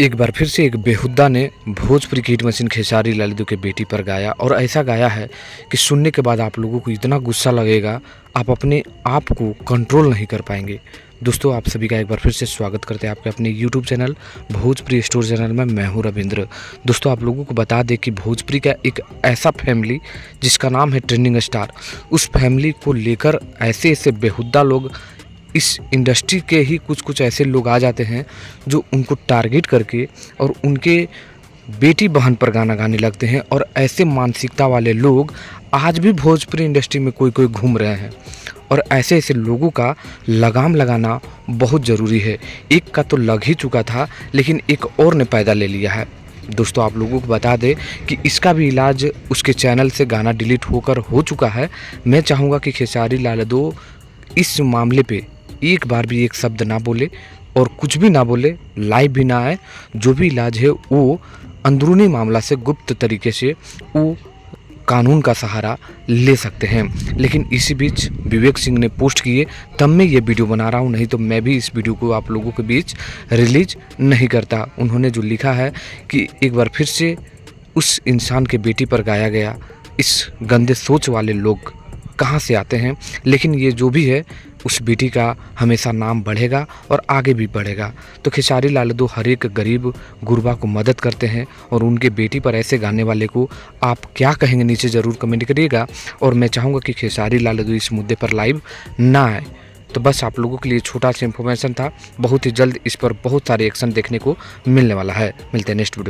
एक बार फिर से एक बेहुदा ने भोजपुरी कीट मशीन खेसारी ललितू के बेटी पर गाया और ऐसा गाया है कि सुनने के बाद आप लोगों को इतना गुस्सा लगेगा आप अपने आप को कंट्रोल नहीं कर पाएंगे दोस्तों आप सभी का एक बार फिर से स्वागत करते हैं आपके अपने YouTube channel Bhojpuri store channel में मैं हूं रविंद्र दोस्तों आप लोगों को बता दें कि भोजपुरी का एक ऐसा फैमिली जिसका नाम है ट्रेंडिंग स्टार उस फैमिली को लेकर ऐसे ऐसे बेहुदा लोग इस इंडस्ट्री के ही कुछ कुछ ऐसे लोग आ जाते हैं जो उनको टारगेट करके और उनके बेटी बहन पर गाना गाने लगते हैं और ऐसे मानसिकता वाले लोग आज भी भोजपुरी इंडस्ट्री में कोई कोई घूम रहे हैं और ऐसे ऐसे लोगों का लगाम लगाना बहुत ज़रूरी है एक का तो लग ही चुका था लेकिन एक और ने पैदा ले लिया है दोस्तों आप लोगों को बता दें कि इसका भी इलाज उसके चैनल से गाना डिलीट होकर हो चुका है मैं चाहूँगा कि खेसारी लाल दो इस मामले पे एक बार भी एक शब्द ना बोले और कुछ भी ना बोले लाइव भी ना आए जो भी इलाज है वो अंदरूनी मामला से गुप्त तरीके से वो कानून का सहारा ले सकते हैं लेकिन इसी बीच विवेक सिंह ने पोस्ट किए तब मैं ये वीडियो बना रहा हूँ नहीं तो मैं भी इस वीडियो को आप लोगों के बीच रिलीज नहीं करता उन्होंने जो लिखा है कि एक बार फिर से उस इंसान के बेटी पर गाया गया इस गंदे सोच वाले लोग कहाँ से आते हैं लेकिन ये जो भी है उस बेटी का हमेशा नाम बढ़ेगा और आगे भी बढ़ेगा तो खेसारी लाल दो हर एक गरीब गुरबा को मदद करते हैं और उनके बेटी पर ऐसे गाने वाले को आप क्या कहेंगे नीचे ज़रूर कमेंट करिएगा और मैं चाहूँगा कि खेसारी लाल दो इस मुद्दे पर लाइव ना आए तो बस आप लोगों के लिए छोटा सा इन्फॉर्मेशन था बहुत ही जल्द इस पर बहुत सारे एक्शन देखने को मिलने वाला है मिलते हैं नेक्स्ट वीडियो